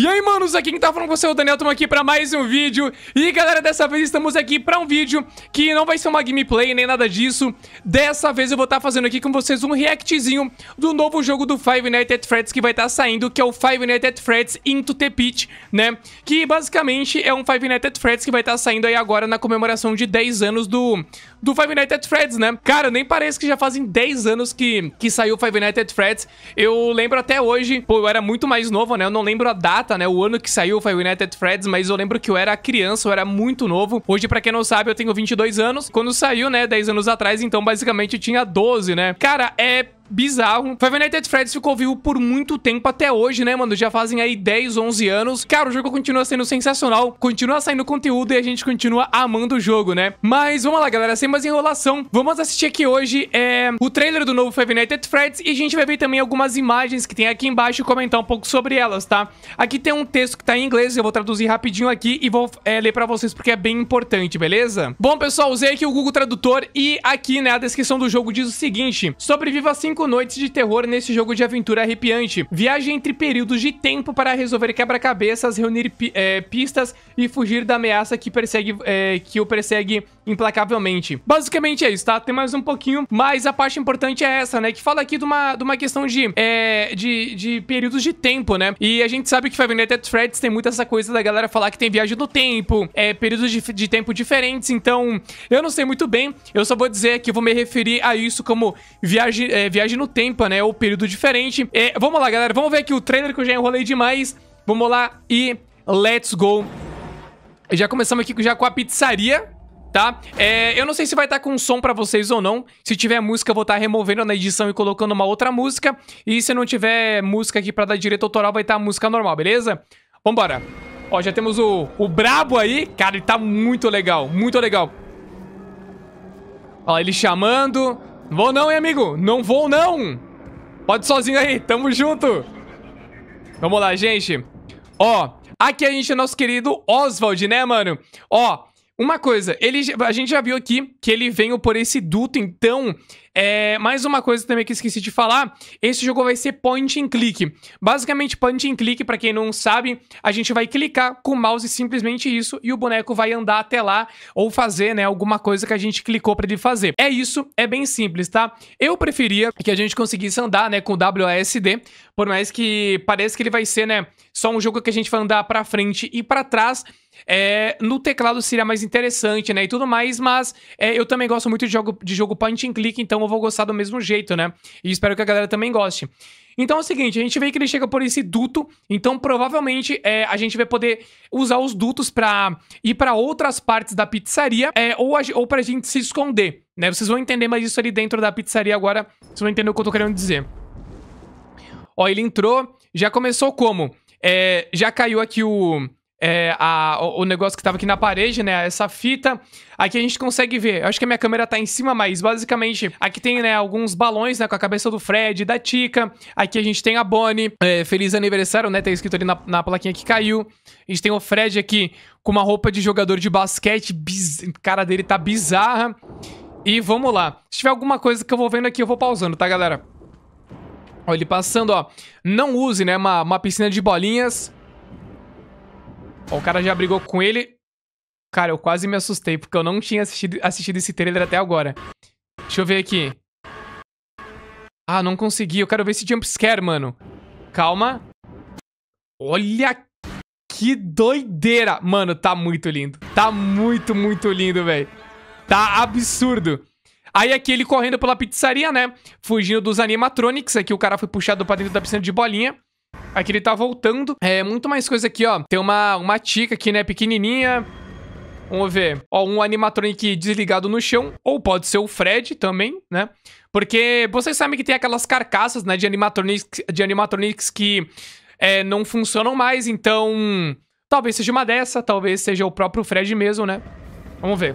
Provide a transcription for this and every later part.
E aí, manos, aqui quem tá falando com você é o Daniel, estamos aqui pra mais um vídeo E galera, dessa vez estamos aqui pra um vídeo que não vai ser uma gameplay nem nada disso Dessa vez eu vou estar tá fazendo aqui com vocês um reactzinho do novo jogo do Five Nights at Freddy's que vai estar tá saindo Que é o Five Nights at Freddy's Into the Pit, né? Que basicamente é um Five Nights at Freddy's que vai estar tá saindo aí agora na comemoração de 10 anos do, do Five Nights at Freddy's, né? Cara, nem parece que já fazem 10 anos que, que saiu o Five Nights at Freddy's Eu lembro até hoje, pô, eu era muito mais novo, né? Eu não lembro a data data, né? O ano que saiu foi United Freds, mas eu lembro que eu era criança, eu era muito novo. Hoje, pra quem não sabe, eu tenho 22 anos. Quando saiu, né, 10 anos atrás, então basicamente eu tinha 12, né? Cara, é bizarro. Five Nights at Freddy's ficou vivo por muito tempo até hoje, né, mano? Já fazem aí 10, 11 anos. Cara, o jogo continua sendo sensacional, continua saindo conteúdo e a gente continua amando o jogo, né? Mas vamos lá, galera, sem mais enrolação. Vamos assistir aqui hoje é, o trailer do novo Five Nights at Freddy's e a gente vai ver também algumas imagens que tem aqui embaixo e comentar um pouco sobre elas, tá? Aqui tem um texto que tá em inglês, eu vou traduzir rapidinho aqui e vou é, ler pra vocês porque é bem importante, beleza? Bom, pessoal, usei aqui o Google Tradutor e aqui, né, a descrição do jogo diz o seguinte. Sobreviva 5 cinco noites de terror nesse jogo de aventura arrepiante. Viaje entre períodos de tempo para resolver quebra-cabeças, reunir pi é, pistas e fugir da ameaça que, persegue, é, que o persegue implacavelmente. Basicamente é isso, tá? Tem mais um pouquinho, mas a parte importante é essa, né? Que fala aqui de uma, de uma questão de, é, de, de períodos de tempo, né? E a gente sabe que Five Threads tem muito essa coisa da galera falar que tem viagem do tempo, é, períodos de, de tempo diferentes, então eu não sei muito bem, eu só vou dizer que vou me referir a isso como viagem, é, viagem no tempo, né? Ou período diferente. É, vamos lá, galera. Vamos ver aqui o trailer que eu já enrolei demais. Vamos lá e let's go. Já começamos aqui já com a pizzaria tá? É, eu não sei se vai estar tá com som pra vocês ou não. Se tiver música, eu vou estar tá removendo na edição e colocando uma outra música. E se não tiver música aqui pra dar direito autoral, vai estar tá a música normal, beleza? Vambora. Ó, já temos o, o Brabo aí. Cara, ele tá muito legal, muito legal. Ó, ele chamando vou não, hein, amigo? Não vou não! Pode sozinho aí, tamo junto! Vamos lá, gente. Ó, aqui a gente é nosso querido Oswald, né, mano? Ó, uma coisa, ele, a gente já viu aqui que ele veio por esse duto, então é, mais uma coisa também que esqueci de falar, esse jogo vai ser point and click. Basicamente, point and click, para quem não sabe, a gente vai clicar com o mouse simplesmente isso e o boneco vai andar até lá ou fazer, né, alguma coisa que a gente clicou para ele fazer. É isso, é bem simples, tá? Eu preferia que a gente conseguisse andar, né, com o WASD, por mais que pareça que ele vai ser, né, só um jogo que a gente vai andar para frente e para trás, é, no teclado seria mais interessante, né? E tudo mais, mas é, eu também gosto muito de jogo, de jogo point and click, então eu vou gostar do mesmo jeito, né? E espero que a galera também goste. Então é o seguinte, a gente vê que ele chega por esse duto, então provavelmente é, a gente vai poder usar os dutos para ir para outras partes da pizzaria é, ou, a, ou pra gente se esconder, né? Vocês vão entender mais isso ali dentro da pizzaria agora, vocês vão entender o que eu tô querendo dizer. Ó, ele entrou, já começou como? É, já caiu aqui o, é, a, o negócio que estava aqui na parede, né? Essa fita. Aqui a gente consegue ver. Eu acho que a minha câmera tá em cima, mas basicamente aqui tem, né, alguns balões, né? Com a cabeça do Fred, da Tica. Aqui a gente tem a Bonnie. É, feliz aniversário, né? Tem escrito ali na, na plaquinha que caiu. A gente tem o Fred aqui com uma roupa de jogador de basquete. Biz... Cara dele tá bizarra. E vamos lá. Se tiver alguma coisa que eu vou vendo aqui, eu vou pausando, tá, galera? Olha ele passando, ó. Não use, né, uma, uma piscina de bolinhas Ó, o cara já brigou com ele. Cara, eu quase me assustei, porque eu não tinha assistido, assistido esse trailer até agora. Deixa eu ver aqui. Ah, não consegui. Eu quero ver esse jumpscare, mano. Calma. Olha que doideira. Mano, tá muito lindo. Tá muito, muito lindo, velho. Tá absurdo. Aí aqui ele correndo pela pizzaria, né? Fugindo dos animatronics. Aqui o cara foi puxado pra dentro da piscina de bolinha. Aqui ele tá voltando. É, muito mais coisa aqui, ó. Tem uma, uma tica aqui, né? Pequenininha. Vamos ver. Ó, um animatronic desligado no chão. Ou pode ser o Fred também, né? Porque vocês sabem que tem aquelas carcaças, né? De animatronics, de animatronics que é, não funcionam mais. Então, talvez seja uma dessa. Talvez seja o próprio Fred mesmo, né? Vamos ver.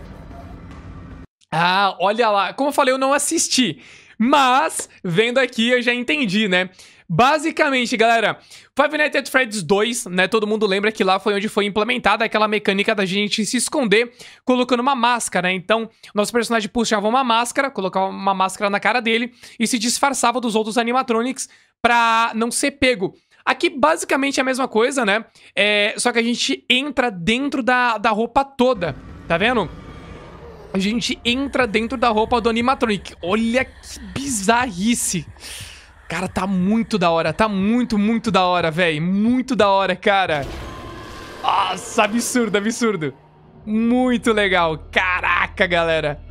Ah, olha lá. Como eu falei, eu não assisti. Mas, vendo aqui, eu já entendi, né? Basicamente, galera, Five Nights at Freddy's 2, né? Todo mundo lembra que lá foi onde foi implementada aquela mecânica da gente se esconder colocando uma máscara, né? Então, nosso personagem puxava uma máscara, colocava uma máscara na cara dele e se disfarçava dos outros animatronics pra não ser pego. Aqui basicamente é a mesma coisa, né? É, só que a gente entra dentro da, da roupa toda, tá vendo? A gente entra dentro da roupa do animatronic. Olha que bizarrice. Cara, tá muito da hora. Tá muito, muito da hora, velho. Muito da hora, cara. Nossa, absurdo, absurdo. Muito legal. Caraca, galera.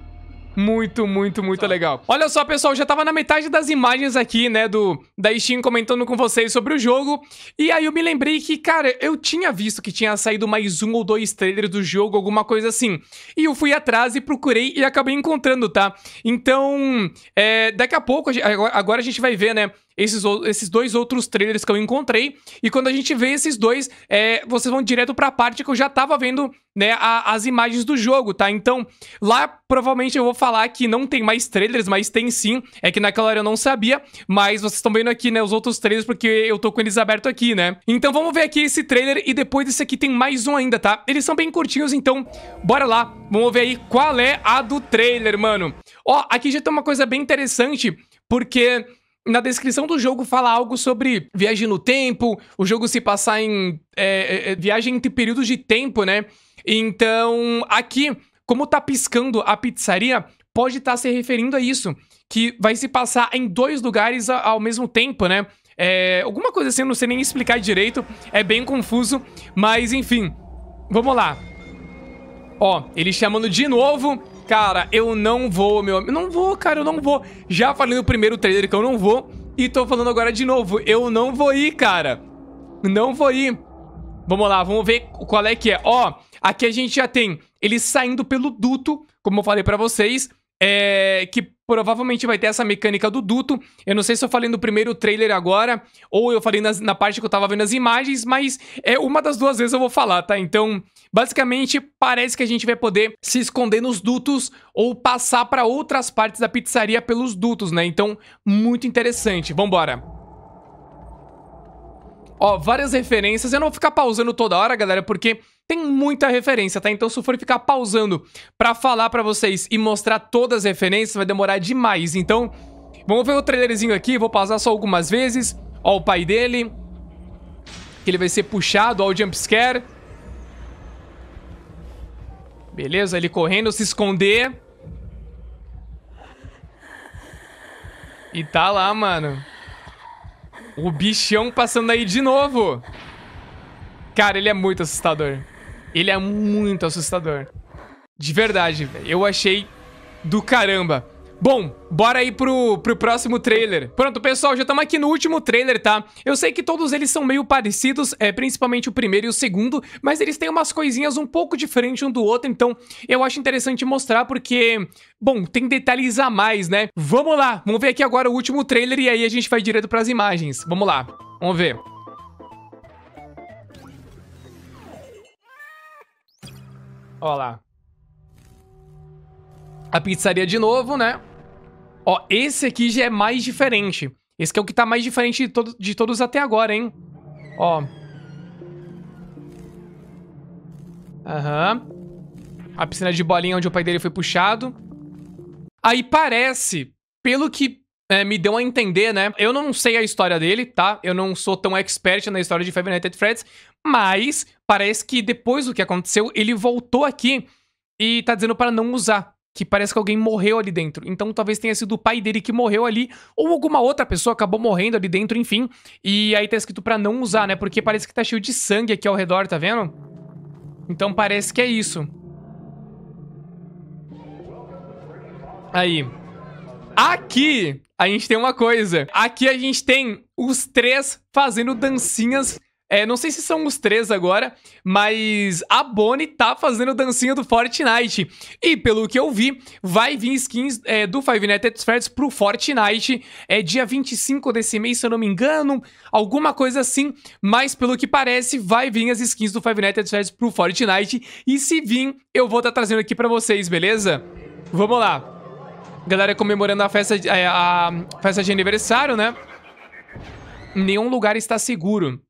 Muito, muito, muito legal. Olha só, pessoal, já tava na metade das imagens aqui, né, do da Steam comentando com vocês sobre o jogo. E aí eu me lembrei que, cara, eu tinha visto que tinha saído mais um ou dois trailers do jogo, alguma coisa assim. E eu fui atrás e procurei e acabei encontrando, tá? Então, é, daqui a pouco, agora a gente vai ver, né, esses, esses dois outros trailers que eu encontrei. E quando a gente vê esses dois, é, vocês vão direto para a parte que eu já tava vendo né, a, as imagens do jogo, tá? Então, lá provavelmente eu vou falar que não tem mais trailers, mas tem sim. É que naquela hora eu não sabia, mas vocês estão vendo aqui, né, os outros trailers, porque eu tô com eles aberto aqui, né? Então vamos ver aqui esse trailer e depois desse aqui tem mais um ainda, tá? Eles são bem curtinhos, então bora lá. Vamos ver aí qual é a do trailer, mano. Ó, aqui já tem uma coisa bem interessante, porque na descrição do jogo fala algo sobre viagem no tempo, o jogo se passar em é, é, é viagem entre períodos de tempo, né? Então, aqui, como tá piscando a pizzaria, pode estar tá se referindo a isso, que vai se passar em dois lugares ao mesmo tempo, né? É, alguma coisa assim, não sei nem explicar direito, é bem confuso, mas enfim, vamos lá. Ó, ele chamando de novo, Cara, eu não vou, meu amigo. Não vou, cara, eu não vou. Já falei no primeiro trailer que eu não vou. E tô falando agora de novo. Eu não vou ir, cara. Não vou ir. Vamos lá, vamos ver qual é que é. Ó, aqui a gente já tem ele saindo pelo duto, como eu falei pra vocês é, que provavelmente vai ter essa mecânica do duto. Eu não sei se eu falei no primeiro trailer agora, ou eu falei nas, na parte que eu tava vendo as imagens, mas é uma das duas vezes eu vou falar, tá? Então, basicamente, parece que a gente vai poder se esconder nos dutos ou passar para outras partes da pizzaria pelos dutos, né? Então, muito interessante. Vambora! Ó, várias referências. Eu não vou ficar pausando toda hora, galera, porque tem muita referência, tá? Então, se eu for ficar pausando para falar para vocês e mostrar todas as referências, vai demorar demais. Então, vamos ver o trailerzinho aqui, vou pausar só algumas vezes. Ó, o pai dele, que ele vai ser puxado, ó, o jumpscare. Beleza, ele correndo, se esconder. E tá lá, mano. O bichão passando aí de novo. Cara, ele é muito assustador. Ele é muito assustador. De verdade, velho. Eu achei do caramba. Bom, bora aí pro, pro próximo trailer. Pronto, pessoal, já estamos aqui no último trailer, tá? Eu sei que todos eles são meio parecidos, é, principalmente o primeiro e o segundo, mas eles têm umas coisinhas um pouco diferentes um do outro, então eu acho interessante mostrar porque, bom, tem detalhes a mais, né? Vamos lá, vamos ver aqui agora o último trailer e aí a gente vai direto pras imagens. Vamos lá, vamos ver. Ó lá. A pizzaria de novo, né? Ó, esse aqui já é mais diferente. Esse aqui é o que tá mais diferente de, de todos até agora, hein? Ó. Aham. Uhum. A piscina de bolinha onde o pai dele foi puxado. Aí parece, pelo que é, me deu a entender, né? Eu não sei a história dele, tá? Eu não sou tão expert na história de Five Nights at Freddy's, mas parece que depois do que aconteceu, ele voltou aqui e tá dizendo para não usar. Que parece que alguém morreu ali dentro. Então talvez tenha sido o pai dele que morreu ali, ou alguma outra pessoa acabou morrendo ali dentro, enfim. E aí tá escrito para não usar, né? Porque parece que tá cheio de sangue aqui ao redor, tá vendo? Então parece que é isso. Aí. Aqui a gente tem uma coisa. Aqui a gente tem os três fazendo dancinhas é, não sei se são os três agora, mas a Bonnie tá fazendo dancinha do Fortnite. E pelo que eu vi, vai vir skins é, do Five Nights at Freddy's pro Fortnite. É dia 25 desse mês, se eu não me engano, alguma coisa assim. Mas pelo que parece, vai vir as skins do Five Nights at Freddy's pro Fortnite. E se vir, eu vou estar tá trazendo aqui para vocês, beleza? Vamos lá. Galera comemorando a festa, de, a, é, a festa de aniversário, né? Nenhum lugar está seguro.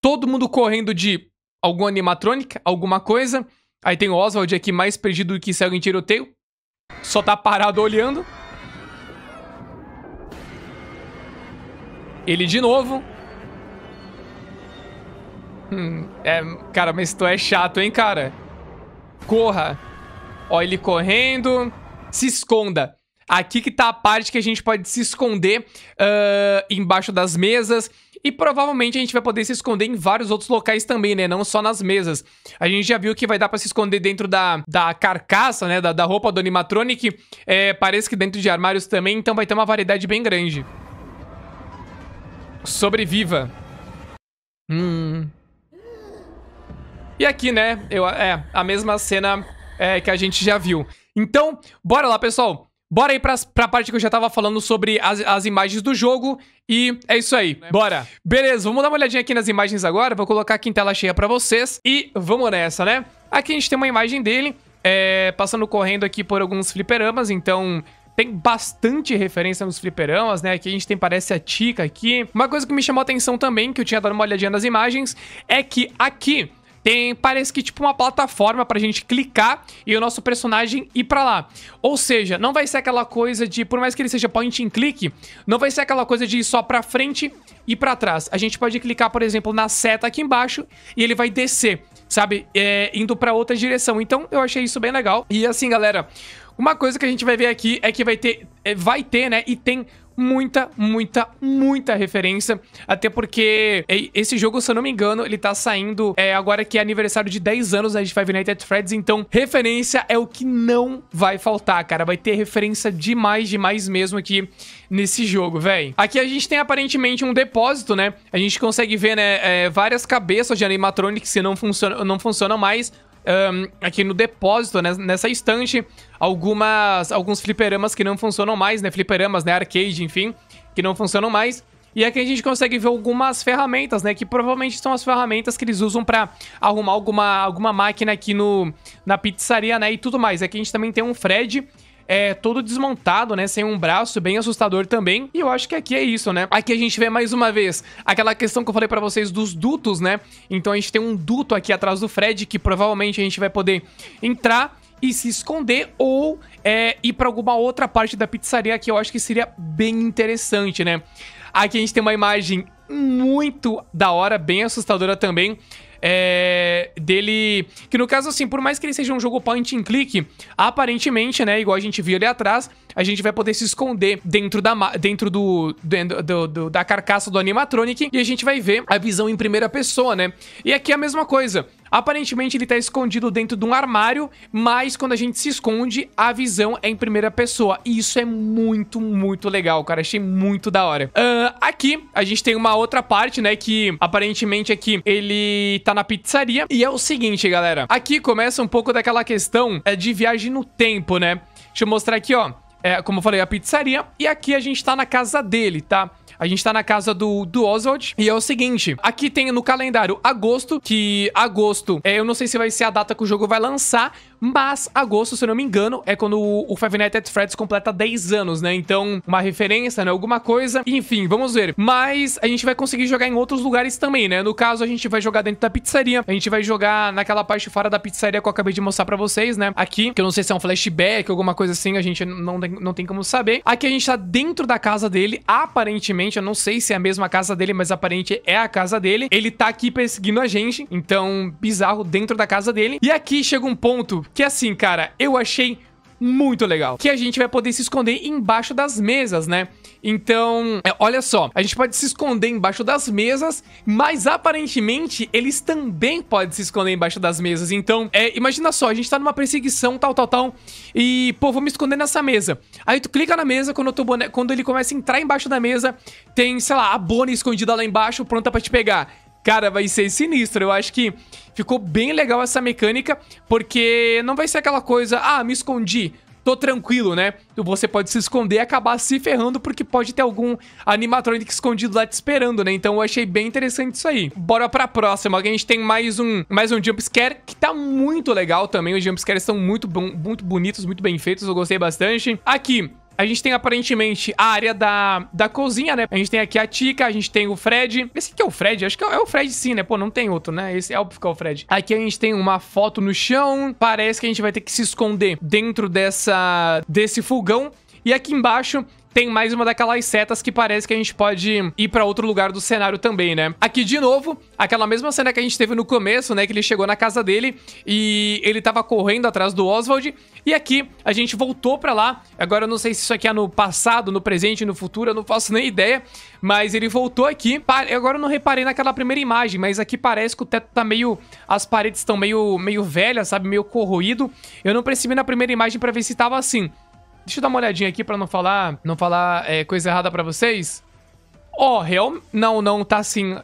Todo mundo correndo de algum animatrônica, alguma coisa. Aí tem o Oswald aqui mais perdido do que cego em tiroteio. Só tá parado olhando. Ele de novo. Hum, é, cara, mas tu é chato, hein, cara? Corra. Ó, ele correndo se esconda. Aqui que tá a parte que a gente pode se esconder uh, embaixo das mesas. E provavelmente a gente vai poder se esconder em vários outros locais também, né? Não só nas mesas. A gente já viu que vai dar para se esconder dentro da, da carcaça, né? Da, da roupa do animatronic. É, parece que dentro de armários também, então vai ter uma variedade bem grande. Sobreviva. Hum. E aqui, né? Eu, é, a mesma cena é, que a gente já viu. Então, bora lá, pessoal. Bora aí pra, pra parte que eu já tava falando sobre as, as imagens do jogo. E é isso aí, né? bora. Beleza, vamos dar uma olhadinha aqui nas imagens agora. Vou colocar aqui em tela cheia pra vocês. E vamos nessa, né? Aqui a gente tem uma imagem dele, é, passando correndo aqui por alguns fliperamas. Então, tem bastante referência nos fliperamas, né? Aqui a gente tem, parece a Tica aqui. Uma coisa que me chamou a atenção também, que eu tinha dado uma olhadinha nas imagens, é que aqui tem, parece que tipo uma plataforma pra gente clicar e o nosso personagem ir pra lá. Ou seja, não vai ser aquela coisa de, por mais que ele seja point and click, não vai ser aquela coisa de ir só pra frente e pra trás. A gente pode clicar, por exemplo, na seta aqui embaixo e ele vai descer, sabe? É, indo pra outra direção. Então eu achei isso bem legal. E assim, galera... Uma coisa que a gente vai ver aqui é que vai ter, é, vai ter, né, e tem muita, muita, muita referência. Até porque esse jogo, se eu não me engano, ele tá saindo é, agora que é aniversário de 10 anos da né, Five Nights at Freddy's. Então, referência é o que não vai faltar, cara. Vai ter referência demais, demais mesmo aqui nesse jogo, véi. Aqui a gente tem aparentemente um depósito, né? A gente consegue ver, né, é, várias cabeças de animatronics que não, funciona, não funcionam mais um, aqui no depósito, né, nessa estante, algumas, alguns fliperamas que não funcionam mais, né? Fliperamas, né? Arcade, enfim, que não funcionam mais. E aqui a gente consegue ver algumas ferramentas, né? Que provavelmente são as ferramentas que eles usam pra arrumar alguma, alguma máquina aqui no, na pizzaria, né? E tudo mais. Aqui a gente também tem um Fred, é, todo desmontado, né? Sem um braço, bem assustador também. E eu acho que aqui é isso, né? Aqui a gente vê mais uma vez aquela questão que eu falei pra vocês dos dutos, né? Então a gente tem um duto aqui atrás do Fred, que provavelmente a gente vai poder entrar e se esconder ou é, ir para alguma outra parte da pizzaria que eu acho que seria bem interessante, né? Aqui a gente tem uma imagem muito da hora, bem assustadora também, é, dele. Que no caso, assim, por mais que ele seja um jogo point and click, aparentemente, né? Igual a gente viu ali atrás, a gente vai poder se esconder dentro da, dentro do, do, do da carcaça do animatronic e a gente vai ver a visão em primeira pessoa, né? E aqui é a mesma coisa. Aparentemente ele tá escondido dentro de um armário, mas quando a gente se esconde, a visão é em primeira pessoa. E isso é muito, muito legal, cara. Achei muito da hora. Uh, aqui, a gente tem uma outra parte, né, que aparentemente aqui ele tá na pizzaria. E é o seguinte, galera. Aqui começa um pouco daquela questão é, de viagem no tempo, né? Deixa eu mostrar aqui, ó. É, como eu falei, a pizzaria. E aqui a gente tá na casa dele, tá? A gente tá na casa do, do Oswald. E é o seguinte, aqui tem no calendário agosto, que agosto, é, eu não sei se vai ser a data que o jogo vai lançar, mas agosto, se eu não me engano, é quando o Five Nights at Freddy's completa 10 anos, né? Então, uma referência, né? Alguma coisa. Enfim, vamos ver. Mas a gente vai conseguir jogar em outros lugares também, né? No caso, a gente vai jogar dentro da pizzaria. A gente vai jogar naquela parte fora da pizzaria que eu acabei de mostrar pra vocês, né? Aqui, que eu não sei se é um flashback, alguma coisa assim, a gente não tem, não tem como saber. Aqui a gente tá dentro da casa dele, aparentemente, eu não sei se é a mesma casa dele, mas aparente é a casa dele. Ele tá aqui perseguindo a gente, então, bizarro, dentro da casa dele. E aqui chega um ponto que assim, cara, eu achei muito legal. Que a gente vai poder se esconder embaixo das mesas, né? Então, é, olha só, a gente pode se esconder embaixo das mesas, mas aparentemente eles também podem se esconder embaixo das mesas. Então, é, imagina só, a gente tá numa perseguição, tal, tal, tal, e, pô, vou me esconder nessa mesa. Aí tu clica na mesa, quando, tô boné, quando ele começa a entrar embaixo da mesa, tem, sei lá, a Bonnie escondida lá embaixo, pronta pra te pegar. Cara, vai ser sinistro. Eu acho que ficou bem legal essa mecânica, porque não vai ser aquela coisa, ah, me escondi, tô tranquilo, né? Você pode se esconder e acabar se ferrando, porque pode ter algum animatronic escondido lá te esperando, né? Então eu achei bem interessante isso aí. Bora pra próxima, a gente tem mais um, mais um jumpscare, que tá muito legal também. Os jumpscares são muito, bom, muito bonitos, muito bem feitos, eu gostei bastante. Aqui, a gente tem aparentemente a área da, da cozinha, né? A gente tem aqui a Tica, a gente tem o Fred. Esse aqui é o Fred? Acho que é, é o Fred sim, né? Pô, não tem outro, né? Esse é óbvio que é o Fred. Aqui a gente tem uma foto no chão. Parece que a gente vai ter que se esconder dentro dessa desse fogão. E aqui embaixo tem mais uma daquelas setas que parece que a gente pode ir para outro lugar do cenário também, né? Aqui de novo, aquela mesma cena que a gente teve no começo, né? Que ele chegou na casa dele e ele tava correndo atrás do Oswald. E aqui a gente voltou para lá. Agora eu não sei se isso aqui é no passado, no presente, no futuro, eu não faço nem ideia. Mas ele voltou aqui. Agora eu não reparei naquela primeira imagem, mas aqui parece que o teto tá meio. As paredes estão meio, meio velhas, sabe? Meio corroído. Eu não percebi na primeira imagem para ver se tava assim. Deixa eu dar uma olhadinha aqui pra não falar, não falar é, coisa errada pra vocês. Ó, oh, real... Não, não, tá assim.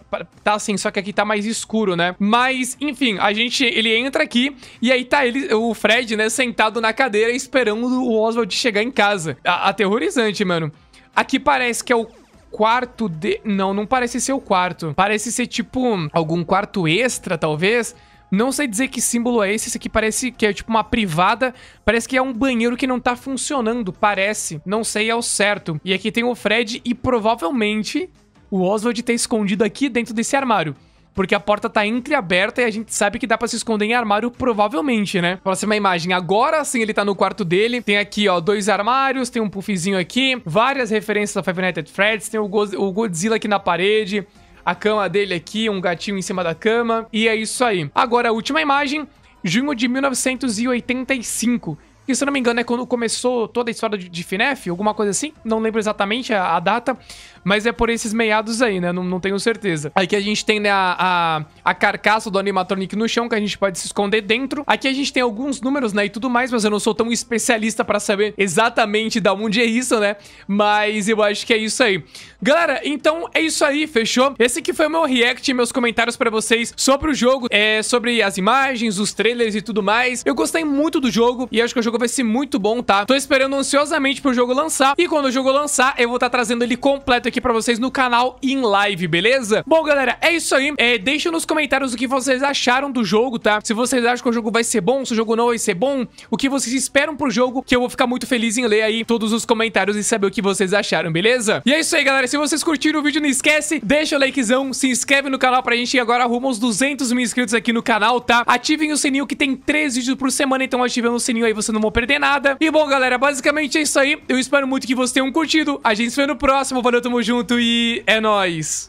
Tá assim, só que aqui tá mais escuro, né? Mas, enfim, a gente... Ele entra aqui e aí tá ele, o Fred, né, sentado na cadeira esperando o Oswald chegar em casa. A aterrorizante, mano. Aqui parece que é o quarto de... Não, não parece ser o quarto. Parece ser, tipo, algum quarto extra, talvez. Não sei dizer que símbolo é esse, esse aqui parece que é tipo uma privada, parece que é um banheiro que não tá funcionando, parece. Não sei ao certo. E aqui tem o Fred e provavelmente o Oswald ter escondido aqui dentro desse armário. Porque a porta tá entreaberta e a gente sabe que dá pra se esconder em armário, provavelmente, né? Próxima imagem. Agora sim ele tá no quarto dele. Tem aqui, ó, dois armários, tem um puffzinho aqui, várias referências a Five Nights at Freddy's, tem o, Go o Godzilla aqui na parede a cama dele aqui, um gatinho em cima da cama. E é isso aí. Agora, a última imagem, junho de 1985 que se eu não me engano é quando começou toda a história de, de alguma coisa assim, não lembro exatamente a, a data, mas é por esses meados aí, né, não, não tenho certeza. Aqui a gente tem, né, a, a, a, carcaça do animatronic no chão, que a gente pode se esconder dentro. Aqui a gente tem alguns números, né, e tudo mais, mas eu não sou tão especialista pra saber exatamente da onde é isso, né, mas eu acho que é isso aí. Galera, então é isso aí, fechou? Esse aqui foi o meu react, meus comentários pra vocês sobre o jogo, é, sobre as imagens, os trailers e tudo mais. Eu gostei muito do jogo e acho que o jogo jogo vai ser muito bom, tá? Tô esperando ansiosamente pro jogo lançar. E quando o jogo lançar, eu vou estar tá trazendo ele completo aqui pra vocês no canal em live, beleza? Bom, galera, é isso aí. É, deixa nos comentários o que vocês acharam do jogo, tá? Se vocês acham que o jogo vai ser bom, se o jogo não vai ser bom, o que vocês esperam pro jogo, que eu vou ficar muito feliz em ler aí todos os comentários e saber o que vocês acharam, beleza? E é isso aí, galera. Se vocês curtiram o vídeo, não esquece, deixa o likezão, se inscreve no canal pra gente ir agora rumo aos 200 mil inscritos aqui no canal, tá? Ativem o sininho que tem três vídeos por semana, então ativem o sininho aí você não vou perder nada. E bom, galera, basicamente é isso aí. Eu espero muito que vocês tenham curtido. A gente se vê no próximo. Valeu, tamo junto e é nóis!